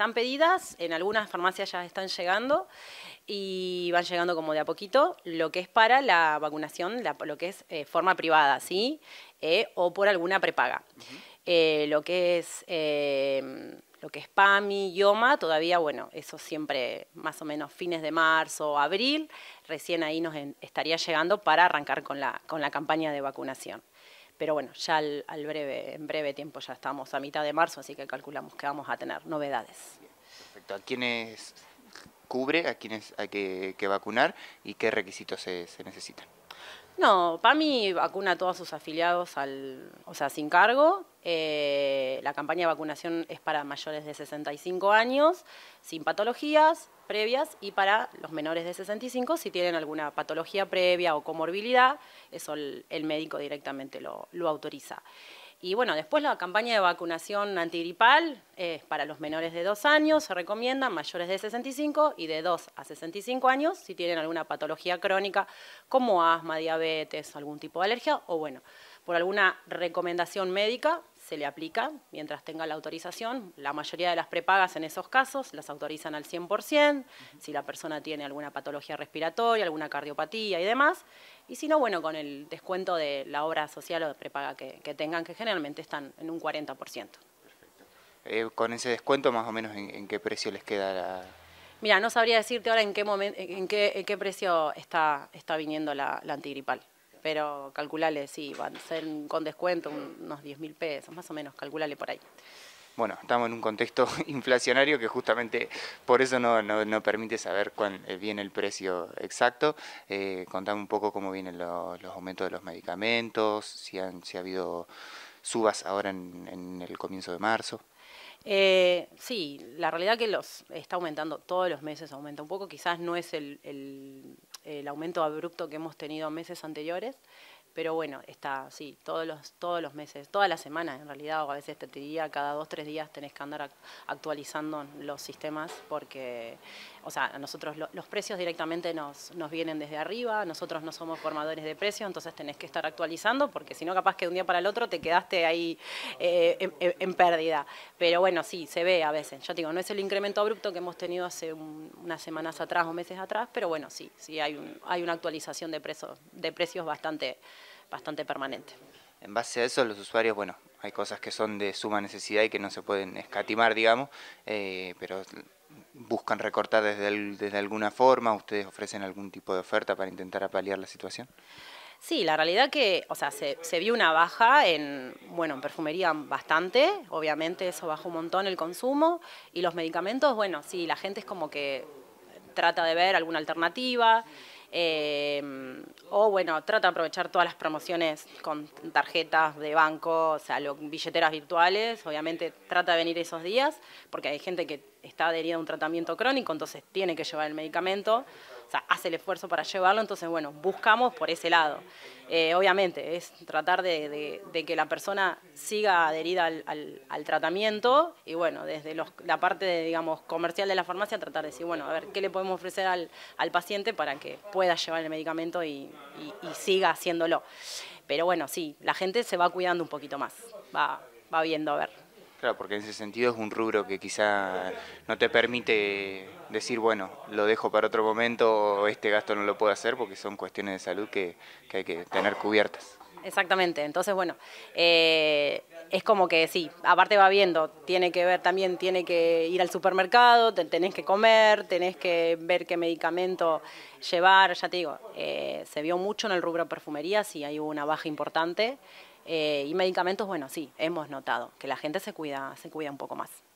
están pedidas, en algunas farmacias ya están llegando y van llegando como de a poquito, lo que es para la vacunación, lo que es eh, forma privada, ¿sí? Eh, o por alguna prepaga. Eh, lo que es... lo que es PAMI, IOMA, todavía, bueno, eso siempre más o menos fines de marzo, o abril, recién ahí nos estaría llegando para arrancar con la, con la campaña de vacunación pero bueno, ya al, breve, en breve tiempo ya estamos a mitad de marzo, así que calculamos que vamos a tener novedades. Perfecto. ¿A quiénes cubre, a quiénes hay que, vacunar y qué requisitos se, se necesitan? No, PAMI vacuna a todos sus afiliados o sea, sin cargo. Eh, la campaña de vacunación es para mayores de 65 años, sin patologías previas, y para los menores de 65, si tienen alguna patología previa o comorbilidad, eso el, médico directamente lo autoriza. Y bueno, después la campaña de vacunación antigripal es para los menores de 2 años, se recomienda, mayores de 65 y de 2 a 65 años si tienen alguna patología crónica como asma, diabetes, algún tipo de alergia o bueno, por alguna recomendación médica se le aplica mientras tenga la autorización. La mayoría de las prepagas en esos casos las autorizan al 100%, si la persona tiene alguna patología respiratoria, alguna cardiopatía y demás. Y si no, bueno, con el descuento de la obra social o de prepaga que, tengan, que generalmente están en un 40%. Perfecto. Eh, con ese descuento, más o menos, ¿en, qué precio les queda la...? Mira, no sabría decirte ahora en qué, en qué, precio está, está viniendo la, antigripal pero calculale, sí, van a ser con descuento unos 10.000 mil pesos, más o menos, calculale por ahí bueno, estamos en un contexto inflacionario que justamente por eso no, permite saber cuál eh, viene el precio exacto. Eh, contame un poco cómo vienen los aumentos de los medicamentos, si, ha habido subas ahora en, el comienzo de marzo. Eh, sí, la realidad que los está aumentando todos los meses, aumenta un poco, quizás no es el aumento abrupto que hemos tenido meses anteriores, pero bueno, está, sí, todos los, todos los meses, todas las semanas en realidad, o a veces te diría, cada dos, tres días tenés que andar actualizando los sistemas porque, o sea, nosotros los precios directamente nos, vienen desde arriba, nosotros no somos formadores de precios, entonces tenés que estar actualizando porque si no capaz que de un día para el otro te quedaste ahí eh, en, pérdida. Pero bueno, sí, se ve a veces. Yo digo, no es el incremento abrupto que hemos tenido hace unas semanas atrás o meses atrás, pero bueno, sí, sí hay, hay una actualización de, de precios bastante bastante permanente. En base a eso, los usuarios, bueno, hay cosas que son de suma necesidad y que no se pueden escatimar, digamos, eh, pero buscan recortar desde, alguna forma, ustedes ofrecen algún tipo de oferta para intentar apalear la situación. Sí, la realidad que, o sea, se, se, vio una baja en, bueno, en perfumería bastante, obviamente eso bajó un montón el consumo, y los medicamentos, bueno, sí, la gente es como que trata de ver alguna alternativa. Em, o bueno, trata de aprovechar todas las promociones con tarjetas de banco, o sea, billeteras virtuales, obviamente trata de venir esos días, porque hay gente que está adherida a un tratamiento crónico, entonces tiene que llevar el medicamento, o sea, hace el esfuerzo para llevarlo, entonces, bueno, buscamos por ese lado. Eh, obviamente, es tratar de, que la persona siga adherida al, tratamiento y, bueno, desde la parte, digamos, comercial de la farmacia, tratar de decir, bueno, a ver, ¿qué le podemos ofrecer al, paciente para que pueda llevar el medicamento y, siga haciéndolo? Pero bueno, sí, la gente se va cuidando un poquito más, va, va viendo a ver. Claro, porque en ese sentido es un rubro que quizá no te permite decir, bueno, lo dejo para otro momento o este gasto no lo puedo hacer porque son cuestiones de salud que, hay que tener cubiertas. Exactamente, entonces bueno, eh, es como que sí, aparte va viendo, tiene que ver también, tiene que ir al supermercado, tenés que comer, tenés que ver qué medicamento llevar, ya te digo, eh, se vio mucho en el rubro perfumería, sí hay una baja importante, eh, y medicamentos, bueno, sí, hemos notado que la gente se cuida, se cuida un poco más.